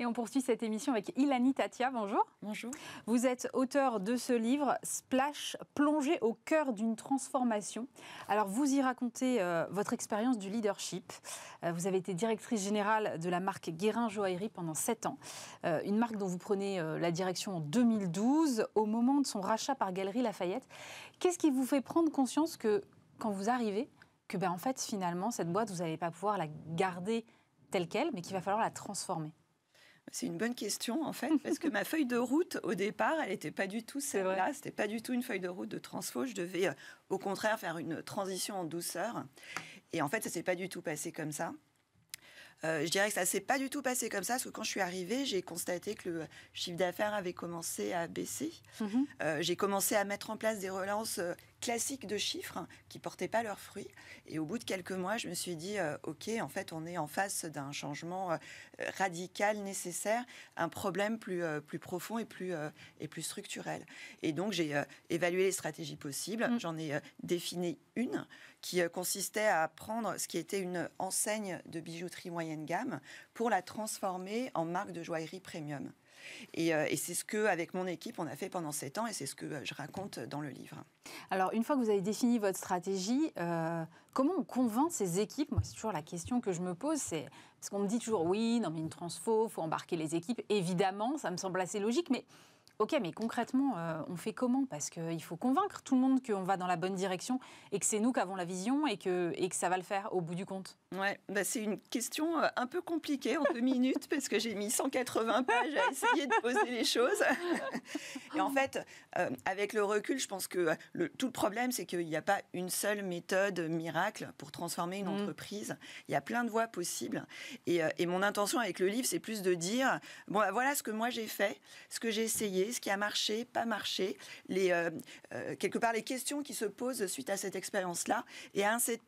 Et on poursuit cette émission avec Ilani Tatia. Bonjour. Bonjour. Vous êtes auteur de ce livre Splash, plongé au cœur d'une transformation. Alors vous y racontez euh, votre expérience du leadership. Euh, vous avez été directrice générale de la marque Guérin Joaillerie pendant 7 ans. Euh, une marque dont vous prenez la direction en 2012 au moment de son rachat par Galerie Lafayette. Qu'est-ce qui vous fait prendre conscience que quand vous arrivez, que ben, en fait finalement cette boîte vous n'allez pas pouvoir la garder telle qu'elle, mais qu'il va falloir la transformer c'est une bonne question en fait, parce que ma feuille de route au départ, elle n'était pas du tout celle-là. C'était pas du tout une feuille de route de transfo. Je devais euh, au contraire faire une transition en douceur. Et en fait, ça s'est pas du tout passé comme ça. Euh, je dirais que ça s'est pas du tout passé comme ça, parce que quand je suis arrivée, j'ai constaté que le euh, chiffre d'affaires avait commencé à baisser. Mhm. j'ai commencé à mettre en place des relances classique de chiffres qui portaient pas leurs fruits. Et au bout de quelques mois, je me suis dit, euh, OK, en fait, on est en face d'un changement euh, radical nécessaire, un problème plus, euh, plus profond et plus, et plus structurel. Et donc, j'ai évalué les stratégies possibles. Mm. J'en ai défini une qui consistait à prendre ce qui était une enseigne de bijouterie moyenne gamme pour la transformer en marque de joaillerie premium. Euh, et, c'est ce que, avec mon équipe, on a fait pendant 7 ans et c'est ce que euh, je raconte dans le livre. Alors, une fois que vous avez défini votre stratégie, euh, comment on convainc ces équipes Moi, c'est toujours la question que je me pose. C'est parce qu'on me dit toujours oui, non mais une transfo, faut embarquer les équipes. Évidemment, ça me semble assez logique, mais Ok, mais concrètement, euh, on fait comment Parce qu'il faut convaincre tout le monde qu'on va dans la bonne direction et que c'est nous qui avons la vision et que, et que ça va le faire au bout du compte. Ouais, bah, c'est une question euh, un peu compliquée en deux minutes parce que j'ai mis 180 pages à essayer de poser les choses. et en fait, euh, avec le recul, je pense que le, tout le problème, c'est qu'il n'y a pas une seule méthode miracle pour transformer une mm. entreprise. Il y a plein de voies possibles. Et, et mon intention avec le livre, c'est plus de dire, bon, bah, voilà ce que moi j'ai fait, ce que j'ai essayé ce qui a marché, pas marché, les, euh, euh, quelque part les questions qui se posent suite à cette expérience-là, et inciter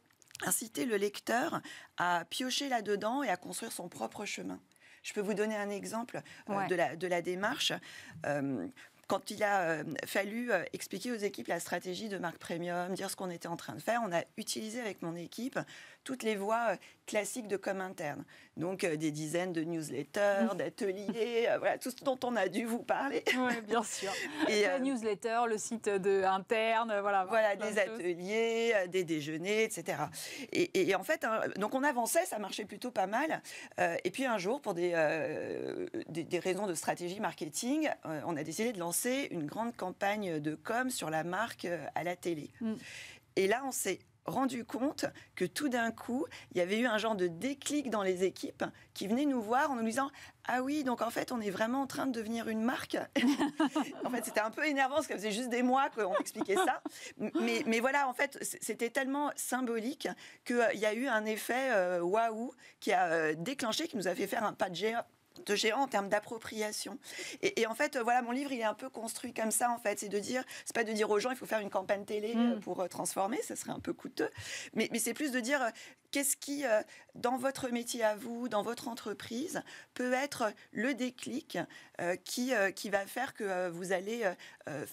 le lecteur à piocher là-dedans et à construire son propre chemin. Je peux vous donner un exemple euh, de, la, de, la, démarche quand il a fallu expliquer aux équipes la stratégie de marque premium, dire ce qu'on était en train de faire, on a utilisé avec mon équipe toutes les voies euh, classiques de com interne. Donc euh, des dizaines de newsletters, d'ateliers, euh, voilà, tout ce dont on a dû vous parler. Oui, bien sûr. Et, la newsletter, le site de interne, voilà. Voilà, des ateliers, des déjeuners, etc. Et, en fait, hein, donc on avançait, ça marchait plutôt pas mal. et puis un jour, pour des, des, raisons de stratégie marketing, on a décidé de lancer une grande campagne de com sur la marque à la télé. Mm. Et là, on s'est rendu compte que tout d'un coup, il y avait eu un genre de déclic dans les équipes qui venaient nous voir en nous disant ah oui, donc en fait, on est vraiment en train de devenir une marque. en fait, c'était un peu énervant parce que faisait juste des mois qu'on expliquait ça. Mais, mais, voilà, en fait, c'était tellement symbolique qu'il euh, y a eu un effet euh, waouh qui a euh, déclenché, qui nous a fait faire un pas de géant de géant en termes d'appropriation. Et, en fait, euh, voilà, mon livre, il est un peu construit comme ça, en fait. C'est de dire, c'est pas de dire aux gens, il faut faire une campagne télé euh, mm. pour euh, transformer, ça serait un peu coûteux. Mais, c'est plus de dire, qu'est-ce qui, dans votre métier à vous, dans votre entreprise, peut être le déclic qui, qui va faire que vous allez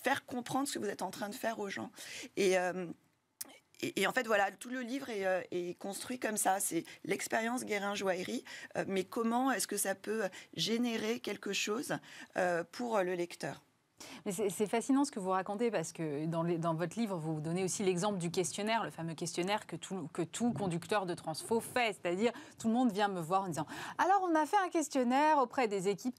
faire comprendre ce que vous êtes en train de faire aux gens. Et et, en fait, voilà, tout le livre est, euh, construit comme ça. C'est l'expérience Guérin-Joaillerie, euh, mais comment est-ce que ça peut générer quelque chose euh, pour le lecteur c'est fascinant ce que vous racontez parce que dans, dans votre livre, vous donnez aussi l'exemple du questionnaire, le fameux questionnaire que tout, que tout conducteur de transfo fait. C'est-à-dire, tout le monde vient me voir en disant Alors, on a fait un questionnaire auprès des équipes.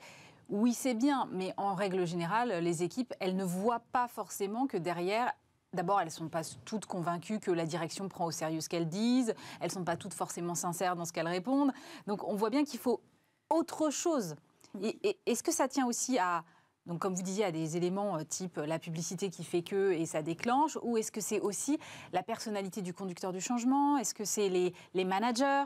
Oui, c'est bien, mais en règle générale, les équipes, elles ne voient pas forcément que derrière, D'abord, elles ne sont pas toutes convaincues que la direction prend au sérieux ce qu'elles disent. Elles ne sont pas toutes forcément sincères dans ce qu'elles répondent. Donc, on voit bien qu'il faut autre chose. est-ce que ça tient aussi à, donc, comme vous disiez, à des éléments euh, type la publicité qui fait que et ça déclenche Ou est-ce que c'est aussi la personnalité du conducteur du changement Est-ce que c'est les managers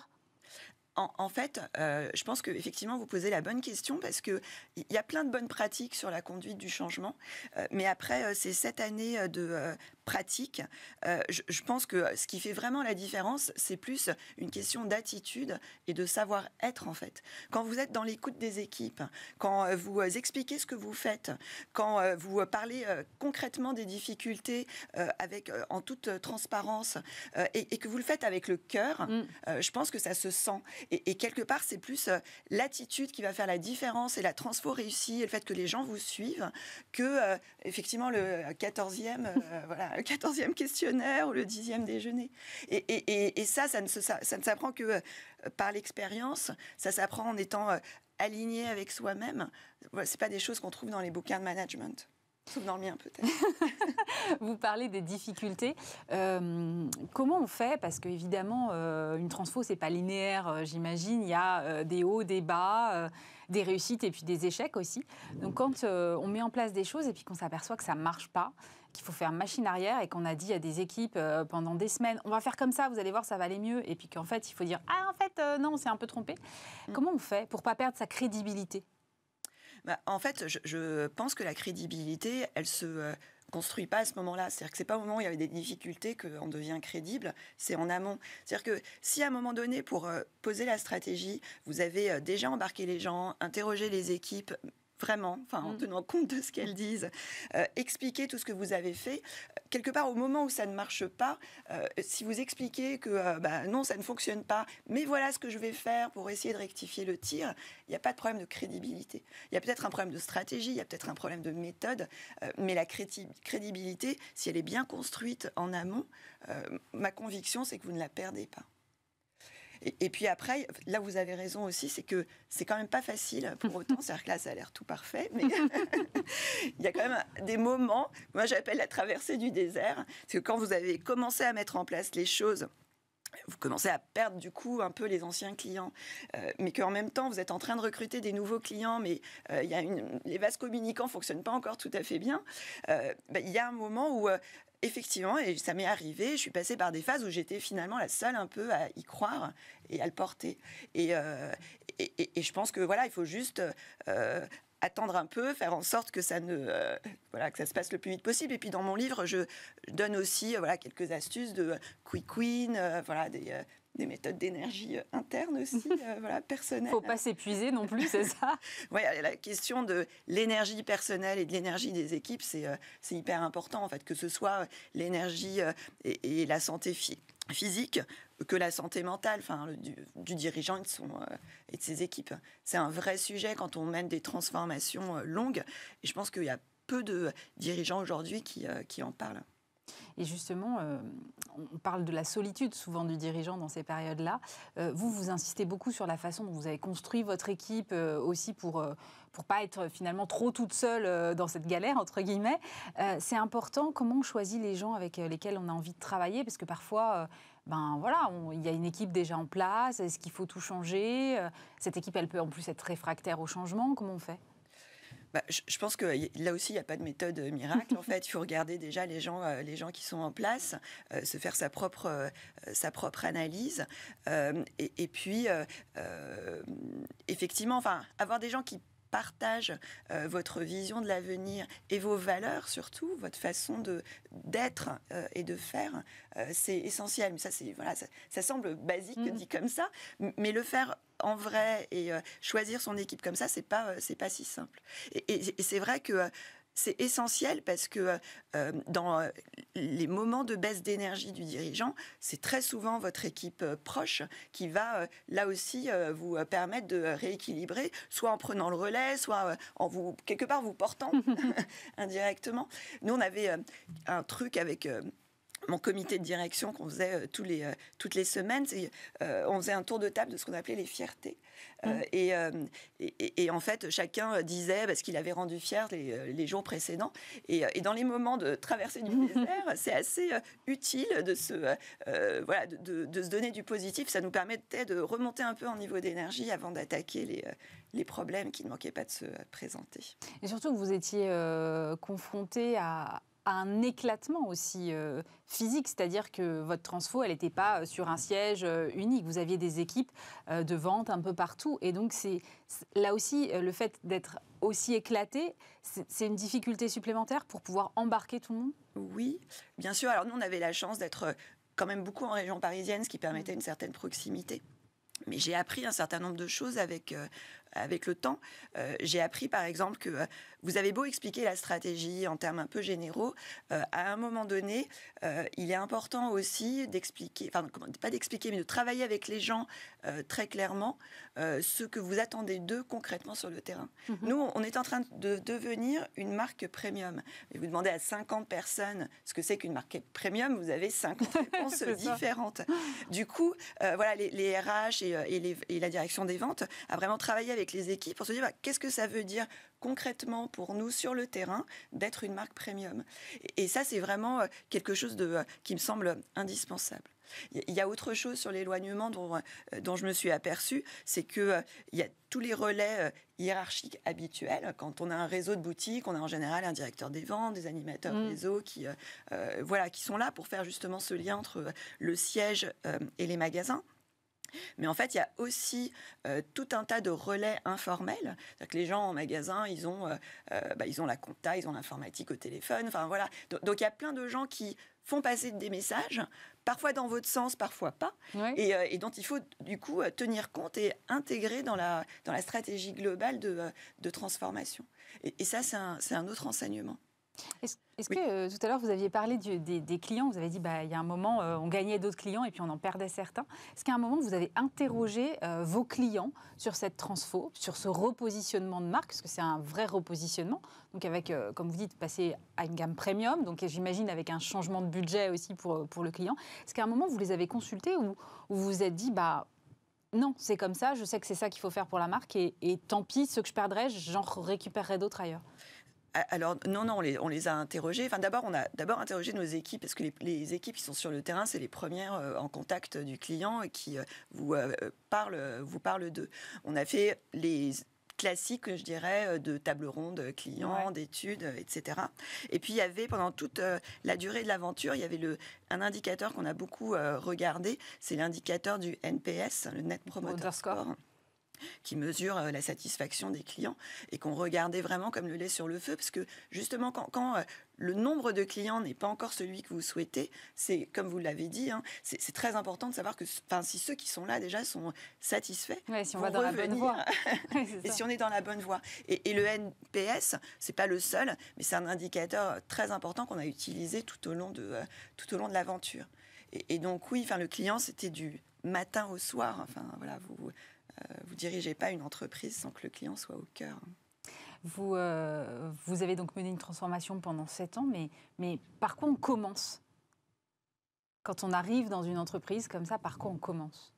en, fait, euh, je pense que effectivement vous posez la bonne question parce que il y a plein de bonnes pratiques sur la conduite du changement, euh, mais après c'est euh, ces sept années de pratique, je, pense que ce qui fait vraiment la différence, c'est plus une question d'attitude et de savoir-être en fait. Quand vous êtes dans l'écoute des équipes, quand vous expliquez ce que vous faites, quand vous parlez concrètement des difficultés avec en toute transparence et, que vous le faites avec le cœur, mm. je pense que ça se sent. Et, quelque part, c'est plus euh, l'attitude qui va faire la différence et la transfo réussie et le fait que les gens vous suivent que, euh, effectivement, le 14e, 14 euh, questionnaire ou le 10e déjeuner. Et, ça, ça ne, s'apprend que par l'expérience. Ça s'apprend en étant aligné avec soi-même. ce n'est pas des choses qu'on trouve dans les bouquins de management mien, peut-être. vous parlez des difficultés. Euh, comment on fait Parce qu'évidemment, euh, une transfo, c'est pas linéaire, euh, j'imagine. Il y a des hauts, des bas, des réussites et puis des échecs aussi. Donc quand on met en place des choses et puis qu'on s'aperçoit que ça marche pas, qu'il faut faire machine arrière et qu'on a dit à des équipes pendant des semaines, on va faire comme ça, vous allez voir, ça va aller mieux. Et puis qu'en fait, il faut dire, ah en fait, non, on s'est un peu trompé. Mm. Comment on fait pour pas perdre sa crédibilité bah, en fait, je, pense que la crédibilité, elle se euh, construit pas à ce moment-là. C'est-à-dire que c'est pas au moment où il y avait des difficultés qu'on devient crédible, c'est en amont. C'est-à-dire que si à un moment donné, pour euh, poser la stratégie, vous avez euh, déjà embarqué les gens, interrogé les équipes, vraiment, enfin, en mm. tenant compte de ce qu'elles disent, euh, expliquer tout ce que vous avez fait. Quelque part, au moment où ça ne marche pas, euh, si vous expliquez que euh, bah, non, ça ne fonctionne pas, mais voilà ce que je vais faire pour essayer de rectifier le tir, il n'y a pas de problème de crédibilité. Il y a peut-être un problème de stratégie, il y a peut-être un problème de méthode, mais la crédibilité, si elle est bien construite en amont, ma conviction, c'est que vous ne la perdez pas. Et, puis après, là vous avez raison aussi, c'est que c'est quand même pas facile pour autant. C'est-à-dire que là, ça a l'air tout parfait, mais il y a quand même des moments, moi j'appelle la traversée du désert, c'est que quand vous avez commencé à mettre en place les choses, vous commencez à perdre du coup un peu les anciens clients, euh, mais qu'en même temps vous êtes en train de recruter des nouveaux clients, mais euh, il y a une... les vases communicants fonctionnent pas encore tout à fait bien. Euh, bah, il y a un moment où effectivement, et ça m'est arrivé, je suis passée par des phases où j'étais finalement la seule un peu à y croire et à le porter. Et, euh, et, je pense que voilà, il faut juste euh, attendre un peu, faire en sorte que ça ne euh, voilà que ça se passe le plus vite possible. Et puis dans mon livre, je donne aussi voilà quelques astuces de quick queen, voilà des des méthodes d'énergie euh, interne aussi, euh, voilà, personnelle. Faut pas s'épuiser non plus, c'est ça Oui, la question de l'énergie personnelle et de l'énergie des équipes, c'est euh, hyper important en fait, que ce soit l'énergie et, la santé physique que la santé mentale enfin, du, dirigeant et de, son, et de ses équipes. C'est un vrai sujet quand on mène des transformations longues et je pense qu'il y a peu de dirigeants aujourd'hui qui, qui en parlent. Et justement, euh, on parle de la solitude souvent du dirigeant dans ces périodes-là. Euh, vous, vous insistez beaucoup sur la façon dont vous avez construit votre équipe euh, aussi pour ne pas être finalement trop toute seule dans cette galère entre guillemets. c'est important comment on choisit les gens avec lesquels on a envie de travailler parce que parfois ben voilà, il y a une équipe déjà en place, est-ce qu'il faut tout changer Cette équipe, elle peut en plus être réfractaire au changement, comment on fait bah, je, pense que là aussi, il n'y a pas de méthode euh, miracle. en fait, il faut regarder déjà les gens, euh, les gens qui sont en place, euh, se faire sa propre, analyse. Et, et, puis, effectivement, enfin, avoir des gens qui partage euh, votre vision de l'avenir et vos valeurs surtout, votre façon de d'être euh, et de faire, euh, c'est essentiel. Mais ça, c'est voilà, ça, semble basique mmh. dit comme ça, mais le faire en vrai et choisir son équipe comme ça, c'est pas c'est pas si simple. et c'est vrai que c'est essentiel parce que euh, euh, dans euh, les moments de baisse d'énergie du dirigeant, c'est très souvent votre équipe proche qui va là aussi vous permettre de rééquilibrer, soit en prenant le relais, soit en vous quelque part vous portant indirectement. Nous on avait un truc avec mon comité de direction qu'on faisait euh, euh, toutes les semaines, euh, on faisait un tour de table de ce qu'on appelait les fiertés. Mmh. Et, en fait, chacun disait ce qu'il avait rendu fier les, jours précédents. Et, dans les moments de traversée du désert, c'est assez utile de se, donner du positif. Ça nous permettait de remonter un peu en niveau d'énergie avant d'attaquer les, problèmes qui ne manquaient pas de se présenter. Et surtout, vous étiez confronté à, un éclatement aussi euh, physique, c'est-à-dire que votre transfo, elle n'était pas euh, sur un siège euh, unique. Vous aviez des équipes de vente un peu partout, et donc c'est là aussi le fait d'être aussi éclaté, c'est une difficulté supplémentaire pour pouvoir embarquer tout le monde. Oui, bien sûr. Alors nous, on avait la chance d'être quand même beaucoup en région parisienne, ce qui permettait mmh. une certaine proximité. Mais j'ai appris un certain nombre de choses avec avec le temps. Euh, j'ai appris par exemple que euh, vous avez beau expliquer la stratégie en termes un peu généraux, euh, à un moment donné, il est important aussi d'expliquer, enfin comment, pas d'expliquer, mais de travailler avec les gens très clairement ce que vous attendez d'eux concrètement sur le terrain. Mhm. Nous, on est en train de devenir une marque premium. Et vous demandez à 50 personnes ce que c'est qu'une marque premium, vous avez 50 réponses différentes. Du coup, voilà, les, RH et, et la direction des ventes a vraiment travaillé avec avec les équipes pour se dire bah, qu'est-ce que ça veut dire concrètement pour nous sur le terrain d'être une marque premium. Et, ça, c'est vraiment euh, quelque chose de, euh, qui me semble indispensable. Il y a autre chose sur l'éloignement dont, euh, dont, je me suis aperçue, c'est que il y a tous les relais hiérarchiques habituels. Quand on a un réseau de boutiques, on a en général un directeur des ventes, des animateurs mmh. réseau qui, voilà, qui sont là pour faire justement ce lien entre le siège et les magasins. Mais en fait, il y a aussi euh, tout un tas de relais informels. C'est-à-dire que les gens en magasin, ils ont, euh, euh, bah, ils la compta, ils ont l'informatique au téléphone. Enfin, voilà. Donc, il y a plein de gens qui font passer des messages, parfois dans votre sens, parfois pas, et, dont il faut du coup tenir compte et intégrer dans la, stratégie globale de, transformation. Et, ça, c'est un autre enseignement. Est-ce que euh, tout à l'heure vous aviez parlé des, clients, vous avez dit bah, il y a un moment euh, on gagnait d'autres clients et puis on en perdait certains. Est-ce qu'à un moment vous avez interrogé euh, vos clients sur cette transfo, sur ce repositionnement de marque, parce que c'est un vrai repositionnement, donc avec comme vous dites passer à une gamme premium, donc j'imagine avec un changement de budget aussi pour, pour le client. Est-ce qu'à un moment vous les avez consultés ou, vous vous êtes dit bah non, c'est comme ça, je sais que c'est ça qu'il faut faire pour la marque et, tant pis, ce que je perdrais j'en récupérerai d'autres ailleurs alors non, non, on les, a interrogés. d'abord, on a d'abord interrogé nos équipes parce que les, équipes qui sont sur le terrain, c'est les premières euh, en contact du client et qui euh, vous parle, euh, parlent, vous d'eux. On a fait les classiques, je dirais, de table ronde clients, d'études, etc. Et puis il y avait pendant toute la durée de l'aventure, il y avait un indicateur qu'on a beaucoup regardé, c'est l'indicateur du NPS, le Net Promoter Score qui mesure euh, la satisfaction des clients et qu'on regardait vraiment comme le lait sur le feu, parce que justement, quand, euh, le nombre de clients n'est pas encore celui que vous souhaitez, c'est comme vous l'avez dit, hein, c'est très important de savoir que, si ceux qui sont là déjà sont satisfaits, si on va dans la bonne voie, et si on est dans la bonne voie. Et, le NPS, c'est pas le seul, mais c'est un indicateur très important qu'on a utilisé tout au long de euh, tout au long de l'aventure. Et, et, donc oui, enfin, le client, c'était du matin au soir. Enfin voilà, vous, euh, vous dirigez pas une entreprise sans que le client soit au cœur. Vous, euh, vous avez donc mené une transformation pendant 7 ans, mais, mais par quoi on commence Quand on arrive dans une entreprise comme ça, par quoi on commence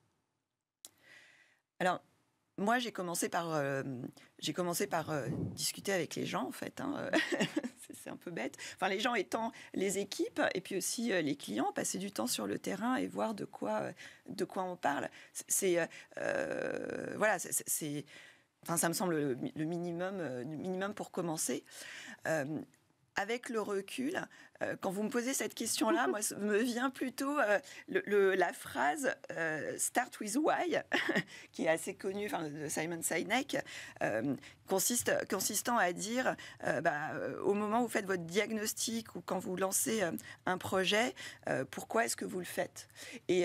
Alors, moi, j'ai commencé par, euh, j'ai commencé par discuter avec les gens, en fait. Hein, c'est un peu bête. Enfin, les gens étant les équipes et puis aussi euh, les clients, passer du temps sur le terrain et voir de quoi, euh, de quoi on parle. C'est euh, voilà, c'est enfin, ça me semble le, minimum, minimum pour commencer avec le recul, euh, quand vous me posez cette question-là, moi, me vient plutôt euh, le, la phrase euh, Start with why, qui est assez connue de Simon Sinek, consiste, consistant à dire bah, au moment où vous faites votre diagnostic ou quand vous lancez un projet, pourquoi est-ce que vous le faites Et,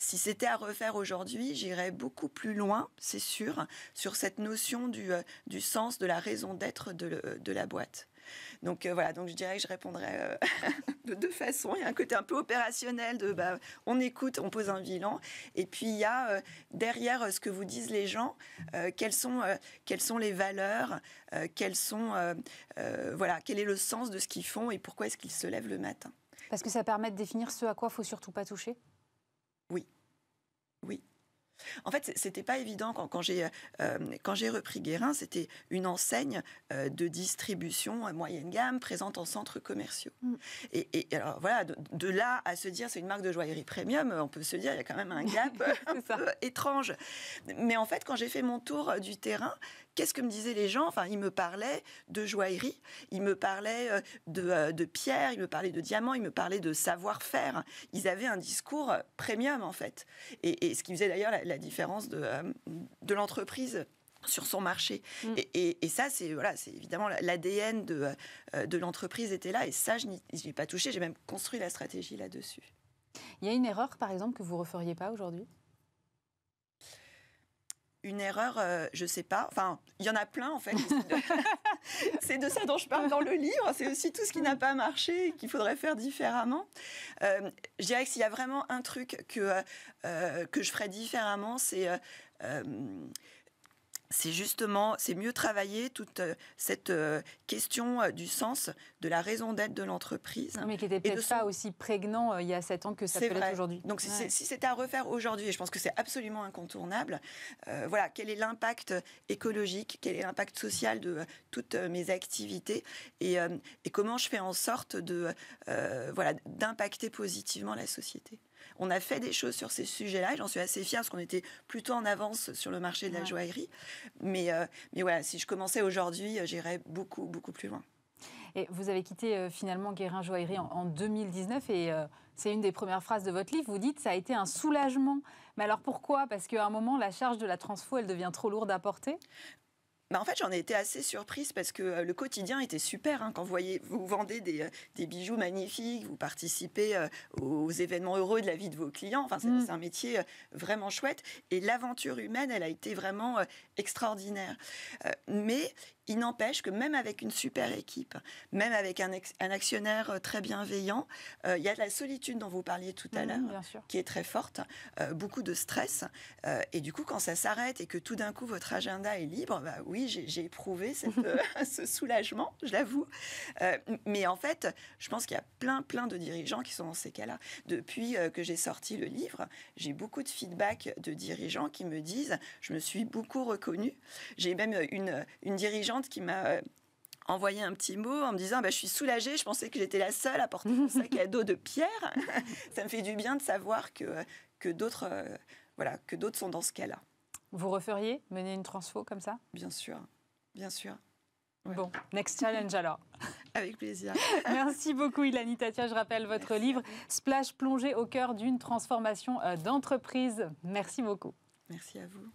si c'était à refaire aujourd'hui, j'irais beaucoup plus loin, c'est sûr, sur cette notion du, du sens, de la raison d'être de, la boîte. Donc euh, voilà, donc je dirais que je répondrais euh, de deux façons. Il y a un côté un peu opérationnel de bah, on écoute, on pose un bilan. Et puis il y a euh, derrière ce que vous disent les gens, quelles, sont, les valeurs, sont, voilà, quel est le sens de ce qu'ils font et pourquoi est-ce qu'ils se lèvent le matin. Parce que ça permet de définir ce à quoi il faut surtout pas toucher Oui. Oui. En fait, c'était pas évident quand, j'ai euh, euh, quand j'ai repris Guérin, c'était une enseigne euh, de distribution moyenne gamme présente en centres commerciaux. Mm. Et, alors voilà, de, là à se dire c'est une marque de joaillerie premium, on peut se dire il y a quand même un gap étrange. Mais en fait, quand j'ai fait mon tour du terrain, qu'est-ce que me disaient les gens Enfin, ils me parlaient de joaillerie, ils me parlaient euh, de, euh, de pierres, ils me parlaient de diamants, ils me parlaient de savoir-faire. Ils avaient un discours euh, premium, en fait. Et, ce qui faisait d'ailleurs la, différence de, de l'entreprise sur son marché. Mm. Et, ça, c'est voilà, c'est évidemment l'ADN de, de l'entreprise était là. Et ça, je n'y ai pas touché. J'ai même construit la stratégie là-dessus. Il y a une erreur, par exemple, que vous referiez pas aujourd'hui une erreur, je euh, je sais pas. Enfin, il y en a plein en fait. c'est de... ça dont je parle dans le livre. C'est aussi tout ce qui n'a pas marché et qu'il faudrait faire différemment. Euh, je dirais que s'il y a vraiment un truc que, euh, que je ferais différemment, c'est c'est justement, c'est mieux travailler toute euh, cette euh, question euh, du sens, de la raison d'être de l'entreprise. Mais qui n'était peut-être pas aussi prégnant il y a sept ans que ça peut l'être aujourd'hui. Donc si c'était à refaire aujourd'hui, et je pense que c'est absolument incontournable, voilà, quel est l'impact écologique, quel est l'impact social de toutes mes activités, et, comment je fais en sorte de, voilà, d'impacter positivement la société. On a fait des choses sur ces sujets-là. et J'en suis assez fière parce qu'on était plutôt en avance sur le marché de la joaillerie. Mais, euh, mais voilà, si je commençais aujourd'hui, euh, j'irais beaucoup, beaucoup plus loin. Et vous avez quitté euh, finalement Guérin Joaillerie en, 2019 et c'est une des premières phrases de votre livre. Vous dites ça a été un soulagement. Mais alors pourquoi Parce qu'à un moment, la charge de la transfo, elle devient trop lourde à porter bah, en fait, j'en ai été assez surprise parce que euh, le quotidien était super. Hein, quand vous, voyez, vous vendez des, euh, bijoux magnifiques, vous participez euh, aux événements heureux de la vie de vos clients. Enfin, c'est mm. un métier vraiment chouette. Et l'aventure humaine, elle a été vraiment extraordinaire. mais il n'empêche que même avec une super équipe, même avec un, actionnaire euh, très bienveillant, euh, il y a de la solitude dont vous parliez tout à mhm, l'heure, qui est très forte, euh, beaucoup de stress. et du coup, quand ça s'arrête et que tout d'un coup votre agenda est libre, bah oui, j'ai éprouvé ce soulagement, je l'avoue. mais en fait, je pense qu'il y a plein, plein de dirigeants qui sont dans ces cas-là. Depuis que j'ai sorti le livre, j'ai beaucoup de feedback de dirigeants qui me disent, je me suis beaucoup reconnue. J'ai même une, une dirigeante qui m'a euh, envoyé un petit mot en me disant bah, Je suis soulagée, je pensais que j'étais la seule à porter mon sac à dos de pierre. ça me fait du bien de savoir que, euh, que d'autres euh, voilà, que d'autres sont dans ce cas-là. Vous referiez mener une transfo comme ça Bien sûr, bien sûr. Bon, next challenge alors. Avec plaisir. Merci beaucoup, Ilani Tatia. Je rappelle votre livre Splash plongé au cœur d'une transformation d'entreprise. Merci beaucoup. Merci à vous.